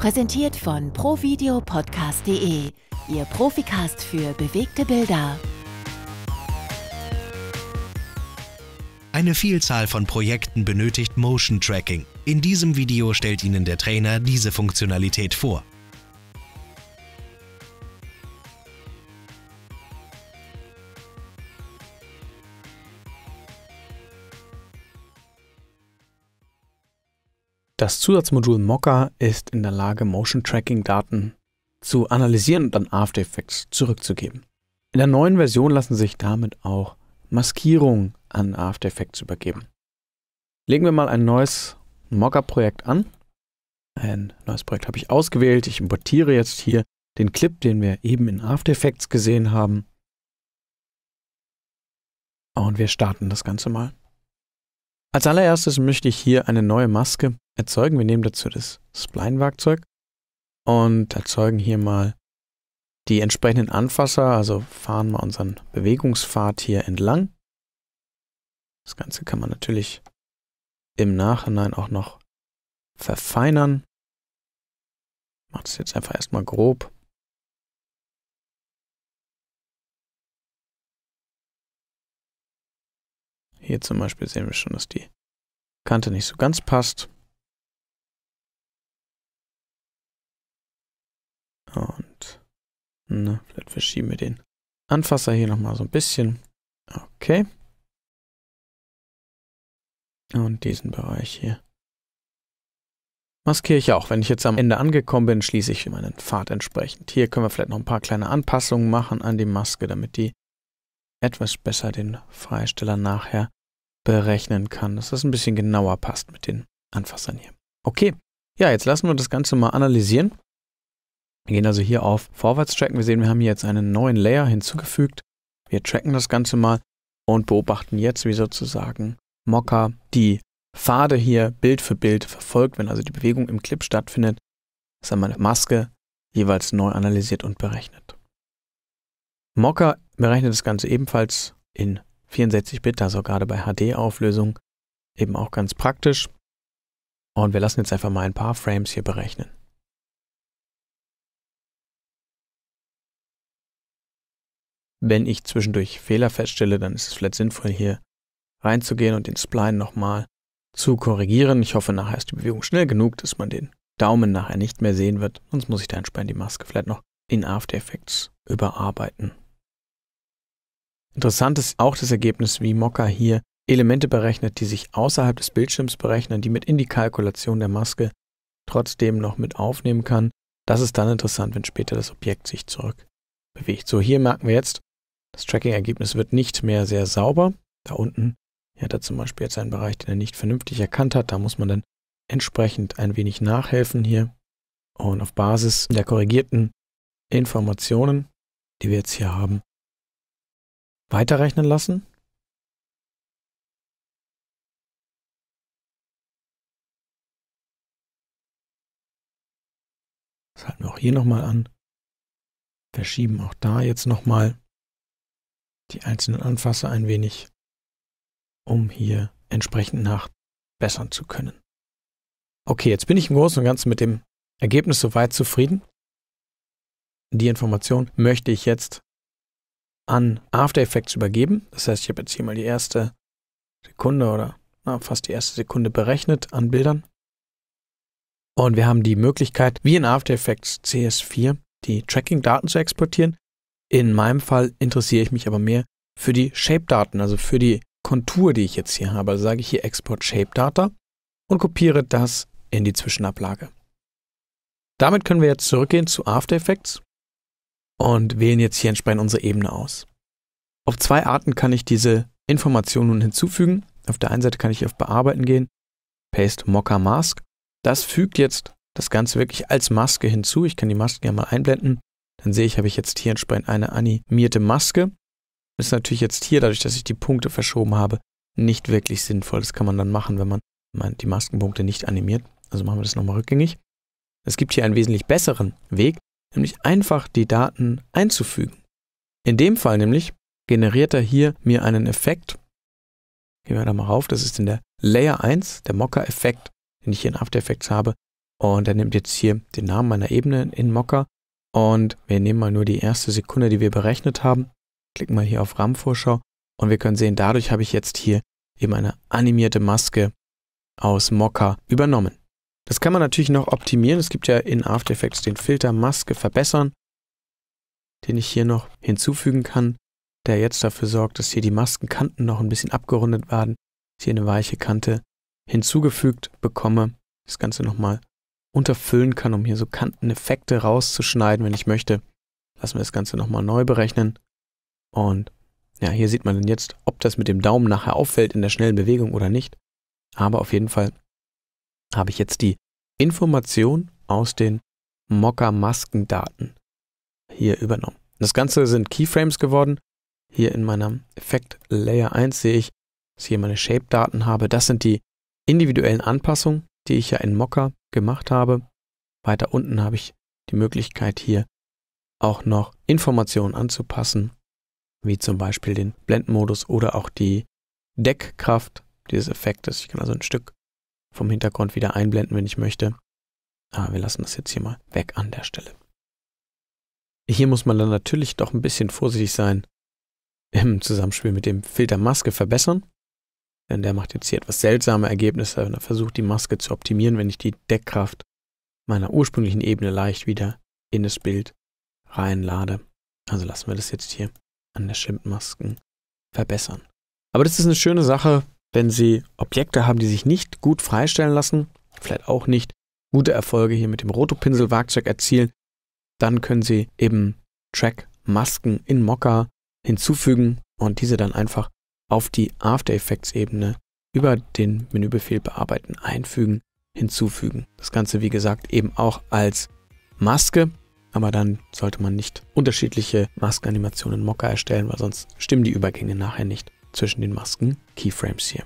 Präsentiert von provideopodcast.de, Ihr Profikast für bewegte Bilder. Eine Vielzahl von Projekten benötigt Motion Tracking. In diesem Video stellt Ihnen der Trainer diese Funktionalität vor. Das Zusatzmodul Mocha ist in der Lage, Motion Tracking Daten zu analysieren und dann After Effects zurückzugeben. In der neuen Version lassen sich damit auch Maskierungen an After Effects übergeben. Legen wir mal ein neues Mocha-Projekt an. Ein neues Projekt habe ich ausgewählt. Ich importiere jetzt hier den Clip, den wir eben in After Effects gesehen haben. Und wir starten das Ganze mal. Als allererstes möchte ich hier eine neue Maske erzeugen. Wir nehmen dazu das Spline-Werkzeug und erzeugen hier mal die entsprechenden Anfasser, also fahren wir unseren Bewegungspfad hier entlang. Das Ganze kann man natürlich im Nachhinein auch noch verfeinern. Macht es jetzt einfach erstmal grob. Hier zum Beispiel sehen wir schon, dass die Kante nicht so ganz passt. Und na, ne, vielleicht verschieben wir den Anfasser hier nochmal so ein bisschen. Okay. Und diesen Bereich hier maskiere ich auch. Wenn ich jetzt am Ende angekommen bin, schließe ich meinen Pfad entsprechend. Hier können wir vielleicht noch ein paar kleine Anpassungen machen an die Maske, damit die etwas besser den Freisteller nachher berechnen kann, dass das ein bisschen genauer passt mit den Anfassern hier. Okay, ja, jetzt lassen wir das Ganze mal analysieren. Wir gehen also hier auf Vorwärts tracken. Wir sehen, wir haben hier jetzt einen neuen Layer hinzugefügt. Wir tracken das Ganze mal und beobachten jetzt, wie sozusagen Mocha die Pfade hier Bild für Bild verfolgt, wenn also die Bewegung im Clip stattfindet, Das ist einmal meine Maske jeweils neu analysiert und berechnet. Mocker berechnet das Ganze ebenfalls in 64-Bit, also gerade bei HD-Auflösung, eben auch ganz praktisch. Und wir lassen jetzt einfach mal ein paar Frames hier berechnen. Wenn ich zwischendurch Fehler feststelle, dann ist es vielleicht sinnvoll, hier reinzugehen und den Spline nochmal zu korrigieren. Ich hoffe, nachher ist die Bewegung schnell genug, dass man den Daumen nachher nicht mehr sehen wird. Sonst muss ich da entsprechend die Maske vielleicht noch in After Effects überarbeiten. Interessant ist auch das Ergebnis, wie Mocker hier Elemente berechnet, die sich außerhalb des Bildschirms berechnen, die mit in die Kalkulation der Maske trotzdem noch mit aufnehmen kann. Das ist dann interessant, wenn später das Objekt sich zurück bewegt. So, hier merken wir jetzt, das Tracking-Ergebnis wird nicht mehr sehr sauber. Da unten hat er zum Beispiel jetzt einen Bereich, den er nicht vernünftig erkannt hat. Da muss man dann entsprechend ein wenig nachhelfen hier. Und auf Basis der korrigierten Informationen, die wir jetzt hier haben, Weiterrechnen lassen? Das halten wir auch hier nochmal an. Verschieben auch da jetzt nochmal die einzelnen Anfasser ein wenig, um hier entsprechend nachbessern zu können. Okay, jetzt bin ich im Großen und Ganzen mit dem Ergebnis soweit zufrieden. Die Information möchte ich jetzt an After Effects übergeben. Das heißt, ich habe jetzt hier mal die erste Sekunde oder na, fast die erste Sekunde berechnet an Bildern. Und wir haben die Möglichkeit, wie in After Effects CS4 die Tracking-Daten zu exportieren. In meinem Fall interessiere ich mich aber mehr für die Shape-Daten, also für die Kontur, die ich jetzt hier habe. Also sage ich hier Export Shape Data und kopiere das in die Zwischenablage. Damit können wir jetzt zurückgehen zu After Effects und wählen jetzt hier entsprechend unsere Ebene aus. Auf zwei Arten kann ich diese Information nun hinzufügen. Auf der einen Seite kann ich auf Bearbeiten gehen, Paste Mocha Mask. Das fügt jetzt das Ganze wirklich als Maske hinzu. Ich kann die Maske ja mal einblenden. Dann sehe ich, habe ich jetzt hier entsprechend eine animierte Maske. Das Ist natürlich jetzt hier, dadurch, dass ich die Punkte verschoben habe, nicht wirklich sinnvoll. Das kann man dann machen, wenn man die Maskenpunkte nicht animiert. Also machen wir das nochmal rückgängig. Es gibt hier einen wesentlich besseren Weg, nämlich einfach die Daten einzufügen. In dem Fall nämlich generiert er hier mir einen Effekt. Gehen wir da mal rauf, das ist in der Layer 1, der mocker effekt den ich hier in After Effects habe. Und er nimmt jetzt hier den Namen meiner Ebene in Mocker. Und wir nehmen mal nur die erste Sekunde, die wir berechnet haben. Klicken mal hier auf RAM-Vorschau. Und wir können sehen, dadurch habe ich jetzt hier eben eine animierte Maske aus Mocker übernommen. Das kann man natürlich noch optimieren. Es gibt ja in After Effects den Filter Maske verbessern, den ich hier noch hinzufügen kann, der jetzt dafür sorgt, dass hier die Maskenkanten noch ein bisschen abgerundet werden. dass hier eine weiche Kante hinzugefügt bekomme. Das Ganze nochmal unterfüllen kann, um hier so Kanteneffekte rauszuschneiden, wenn ich möchte. Lassen wir das Ganze nochmal neu berechnen. Und ja, hier sieht man dann jetzt, ob das mit dem Daumen nachher auffällt in der schnellen Bewegung oder nicht. Aber auf jeden Fall habe ich jetzt die Information aus den Mocker-Maskendaten hier übernommen. Das Ganze sind Keyframes geworden. Hier in meinem Effekt Layer 1 sehe ich, dass ich hier meine Shape-Daten habe. Das sind die individuellen Anpassungen, die ich ja in Mocker gemacht habe. Weiter unten habe ich die Möglichkeit hier auch noch Informationen anzupassen, wie zum Beispiel den Blendmodus oder auch die Deckkraft dieses Effektes. Ich kann also ein Stück vom Hintergrund wieder einblenden, wenn ich möchte. Aber wir lassen das jetzt hier mal weg an der Stelle. Hier muss man dann natürlich doch ein bisschen vorsichtig sein im Zusammenspiel mit dem Filter Maske verbessern. Denn der macht jetzt hier etwas seltsame Ergebnisse, wenn er versucht, die Maske zu optimieren, wenn ich die Deckkraft meiner ursprünglichen Ebene leicht wieder in das Bild reinlade. Also lassen wir das jetzt hier an der Schimpfmasken verbessern. Aber das ist eine schöne Sache, wenn Sie Objekte haben, die sich nicht gut freistellen lassen, vielleicht auch nicht, gute Erfolge hier mit dem Rotopinsel-Werkzeug erzielen, dann können Sie eben Track-Masken in Mocha hinzufügen und diese dann einfach auf die After Effects-Ebene über den Menübefehl Bearbeiten einfügen, hinzufügen. Das Ganze, wie gesagt, eben auch als Maske, aber dann sollte man nicht unterschiedliche Maskenanimationen in Mocha erstellen, weil sonst stimmen die Übergänge nachher nicht zwischen den Masken Keyframes hier.